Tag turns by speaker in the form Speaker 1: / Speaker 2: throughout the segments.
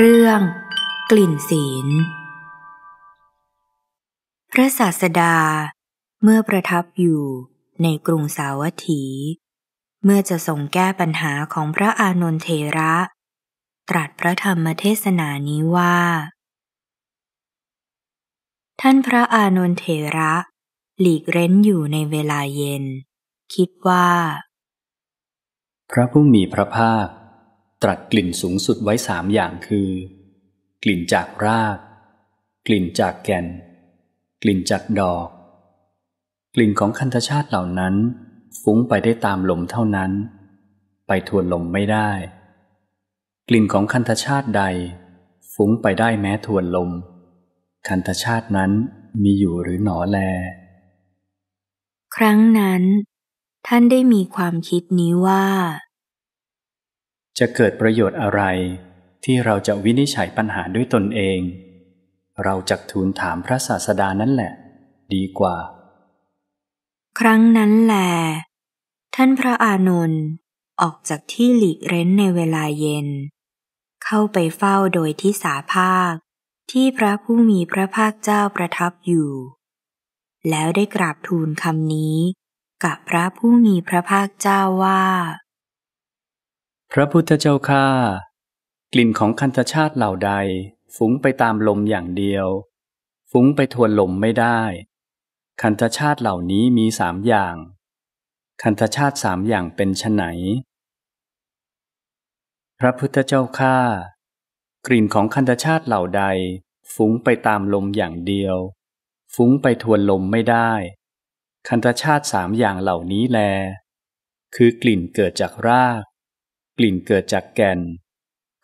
Speaker 1: เรื่องกลิ่นศีล พระศาสดาเมื่อประทับอยู่ในกรุงสาวัตถี เมื่อจะทรงแก้ปัญหาของพระอานนทเทระ ตรัสพระธรรมเทศนานี้ว่า ท่านพระอานนทเทระ หลีกเร้นอยู่ในเวลาเย็น คิดว่า
Speaker 2: พระผู้มีพระภาคตรัสกลิ่นสูงสุดไว้สามอย่างคือ กลิ่นจากราก กลิ่นจากแก่นกลิ่นจากดอก กลิ่นของคันธชาติเหล่านั้นฟุ้งไปได้ตามลมเท่านั้น ไปทวนลมไม่ได้ กลิ่นของคันธชาติใด ฟุ้งไปได้แม้ทวนลม คันธชาตินั้นมีอยู่หรือหนอแล
Speaker 1: ครั้งนั้น ท่านได้มีความคิดนี้ว่า
Speaker 2: จะเกิดประโยชน์อะไรที่เราจะวินิจฉัยปัญหาด้วยตนเอง เราจะทูลถามพระศาสดานั่นแหละ ดีกว่า
Speaker 1: ครั้งนั้นแหละท่านพระอานนท์ออกจากที่หลีกเร้นในเวลาเย็น เข้าไปเฝ้าโดยที่สาภาคที่พระผู้มีพระภาคเจ้าประทับอยู่ แล้วได้กราบทูลคำนี้ กับพระผู้มีพระภาคเจ้าว่า
Speaker 2: พระพุทธเจ้าข้ากลิ่นของคันธชาติเหล่าใด ฟุ้งไปตามลมอย่างเดียว ฟุ้งไปทวนลมไม่ได้ คันธชาติเหล่านี้มีสามอย่าง คันธชาติสามอย่างเป็นชนไหนพระพุทธเจ้าข้ากลิ่นของคันธชาติเหล่าใดฟุ้งไปตามลมอย่างเดียวฟุ้งไปทวนลมไม่ได้คันธชาติสามอย่างเหล่านี้แล คือกลิ่นเกิดจากรากกลิ่นเกิดจากแก่น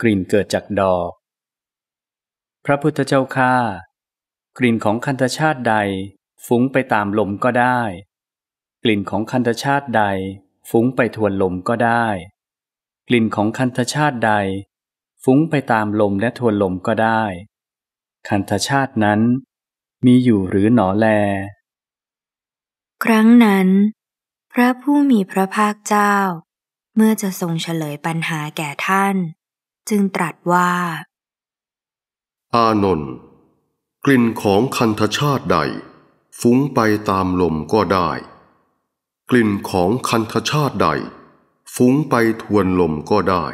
Speaker 2: กลิ่นเกิดจากดอก พระพุทธเจ้าข้า กลิ่นของคันธชาติใดฟุ้งไปตามลมก็ได้ กลิ่นของคันธชาติใดฟุ้งไปทวนลมก็ได้ กลิ่นของคันธชาติใดฟุ้งไปตามลมและทวนลมก็ได้ คันธชาตินั้นมีอยู่หรือหนอแล
Speaker 1: ครั้งนั้น พระผู้มีพระภาคเจ้าเมื่อจะทรงเฉลยปัญหาแก่ท่าน จึงตรัสว่า
Speaker 3: อานนท์กลิ่นของคันธชาติใด ฟุ้งไปตามลมก็ได้ กลิ่นของคันธชาติใด ฟุ้งไปทวนลมก็ได้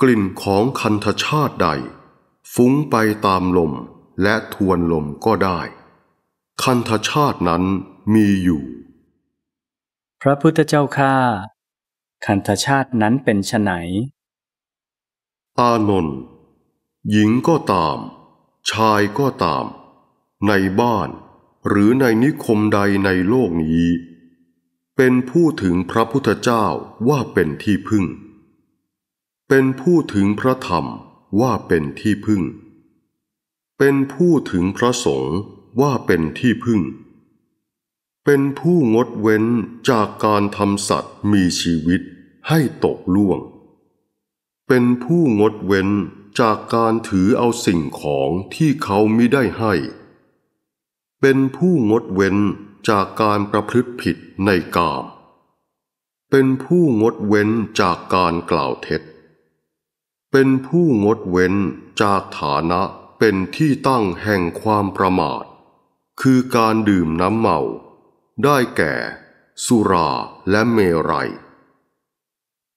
Speaker 3: กลิ่นของคันธชาติใด ฟุ้งไปตามลมและทวนลมก็ได้ คันธชาตินั้นมีอยู่ พระพุทธเจ้าข้าคันธชาตินั้นเป็นฉไหนอานนท์หญิงก็ตาม ชายก็ตาม ในบ้าน หรือในนิคมใดในโลกนี้ เป็นผู้ถึงพระพุทธเจ้าว่าเป็นที่พึ่ง เป็นผู้ถึงพระธรรมว่าเป็นที่พึ่ง เป็นผู้ถึงพระสงฆ์ว่าเป็นที่พึ่ง เป็นผู้งดเว้นจากการทำสัตว์มีชีวิตให้ตกล่วง เป็นผู้งดเว้นจากการถือเอาสิ่งของที่เขามิได้ให้ เป็นผู้งดเว้นจากการประพฤติผิดในกาม เป็นผู้งดเว้นจากการกล่าวเท็จ เป็นผู้งดเว้นจากฐานะเป็นที่ตั้งแห่งความประมาท คือการดื่มน้ำเมา ได้แก่ สุราและเมรยัย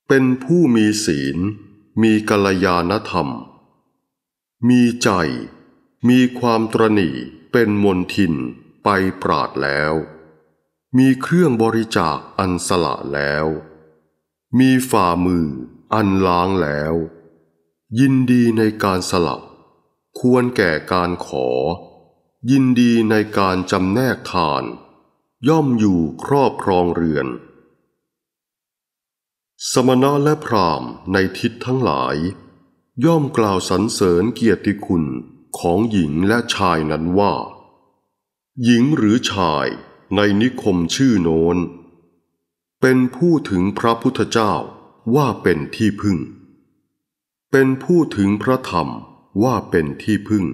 Speaker 3: เป็นผู้มีศีล มีกัลยาณธรรม มีใจ มีความตรณี เป็นมนทินไปปราดแล้ว มีเครื่องบริจาคอันสละแล้ว มีฝ่ามืออันล้างแล้ว ยินดีในการสลับ ควรแก่การขอ ยินดีในการจำแนกทาน ย่อมอยู่ครอบครองเรือนสมณะและพรามในทิศทั้งหลาย ย่อมกล่าวสรรเสริญเกียรติคุณของหญิงและชายนั้นว่า หญิงหรือชายในนิคมชื่อโน้น เป็นผู้ถึงพระพุทธเจ้าว่าเป็นที่พึ่ง เป็นผู้ถึงพระธรรมว่าเป็นที่พึ่ง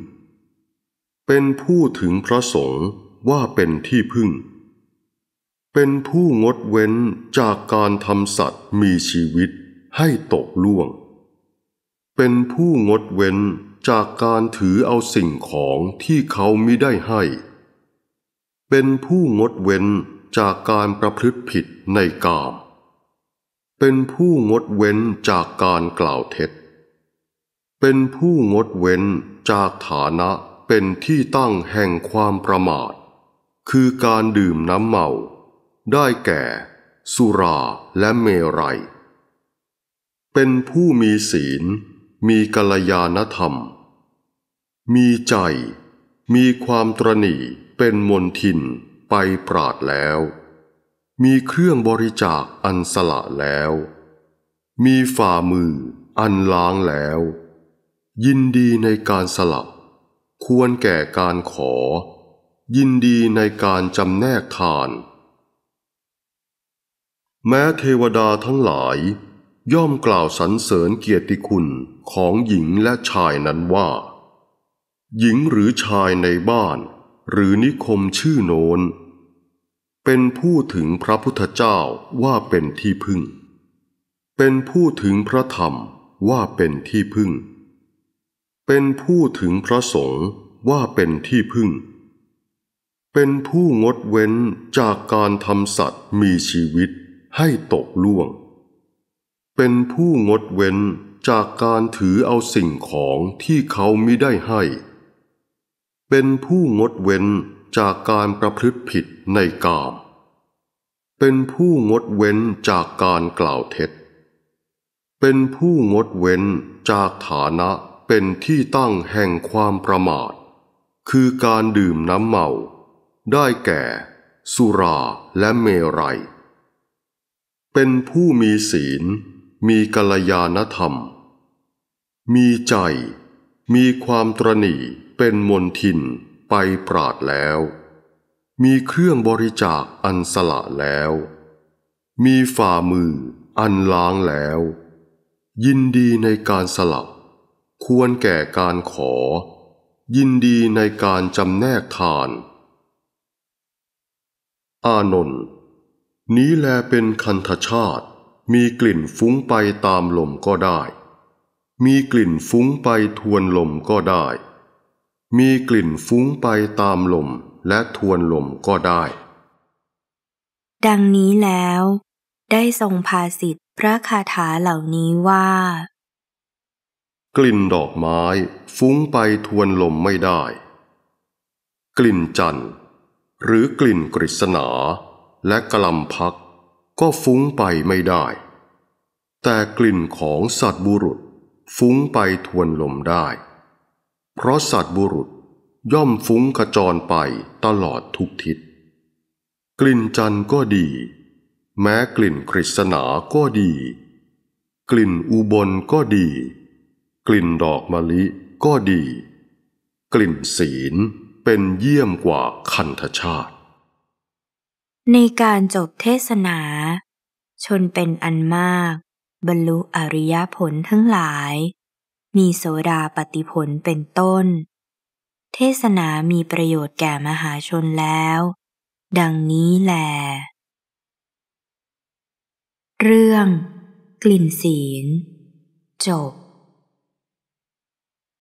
Speaker 3: เป็นผู้ถึงพระสงฆ์ว่าเป็นที่พึ่งเป็นผู้งดเว้นจากการทำสัตว์มีชีวิตให้ตกล่วง เป็นผู้งดเว้นจากการถือเอาสิ่งของที่เขามิได้ให้ เป็นผู้งดเว้นจากการประพฤติผิดในกาม เป็นผู้งดเว้นจากการกล่าวเท็จ เป็นผู้งดเว้นจากฐานะเป็นที่ตั้งแห่งความประมาท คือการดื่มน้ำเมาได้แก่ สุราและเมรัย เป็นผู้มีศีล มีกัลยาณธรรม มีใจ มีความตรณี เป็นมนทิน ไปปราดแล้ว มีเครื่องบริจาคอันสละแล้ว มีฝ่ามืออันล้างแล้ว ยินดีในการสลับ ควรแก่การขอ ยินดีในการจำแนกทานแม้เทวดาทั้งหลาย ย่อมกล่าวสรรเสริญเกียรติคุณของหญิงและชายนั้นว่า หญิงหรือชายในบ้านหรือนิคมชื่อโนน เป็นผู้ถึงพระพุทธเจ้าว่าเป็นที่พึ่ง เป็นผู้ถึงพระธรรมว่าเป็นที่พึ่ง เป็นผู้ถึงพระสงฆ์ว่าเป็นที่พึ่ง เป็นผู้งดเว้นจากการทำสัตว์มีชีวิตให้ตกล่วง เป็นผู้งดเว้นจากการถือเอาสิ่งของที่เขามิได้ให้ เป็นผู้งดเว้นจากการประพฤติผิดในกาม เป็นผู้งดเว้นจากการกล่าวเท็จ เป็นผู้งดเว้นจากฐานะเป็นที่ตั้งแห่งความประมาท คือการดื่มน้ำเมา ได้แก่ สุราและเมรยัยเป็นผู้มีศีล มีกัลยาณธรรม มีใจ มีความตรณี เป็นมนทินไปปราดแล้ว มีเครื่องบริจาคอันสละแล้ว มีฝ่ามืออันล้างแล้ว ยินดีในการสละควรแก่การขอ ยินดีในการจำแนกทาน อานนท์นี้แลเป็นคันธชาติ มีกลิ่นฟุ้งไปตามลมก็ได้ มีกลิ่นฟุ้งไปทวนลมก็ได้ มีกลิ่นฟุ้งไปตามลมและทวนลมก็ได้
Speaker 1: ดังนี้แล้ว ได้ทรงภาสิทธิพระคาถาเหล่านี้ว่า
Speaker 3: กลิ่นดอกไม้ฟุ้งไปทวนลมไม่ได้ กลิ่นจันทร์ หรือกลิ่นกฤษณาและกลัมพักก็ฟุ้งไปไม่ได้ แต่กลิ่นของสัตว์บุรุษฟุ้งไปทวนลมได้ เพราะสัตว์บุรุษย่อมฟุ้งกระจรไปตลอดทุกทิศ กลิ่นจันก็ดี แม้กลิ่นคริษนาก็ดี กลิ่นอุบลก็ดี กลิ่นดอกมะลิก็ดี กลิ่นศีลเป็นเยี่ยมกว่าคันธชาติ
Speaker 1: ในการจบเทศนา ชนเป็นอันมาก บรรลุอริยผลทั้งหลาย มีโสดาปฏิผลเป็นต้น เทศนามีประโยชน์แก่มหาชนแล้ว ดังนี้แล เรื่อง กลิ่นศีลจบ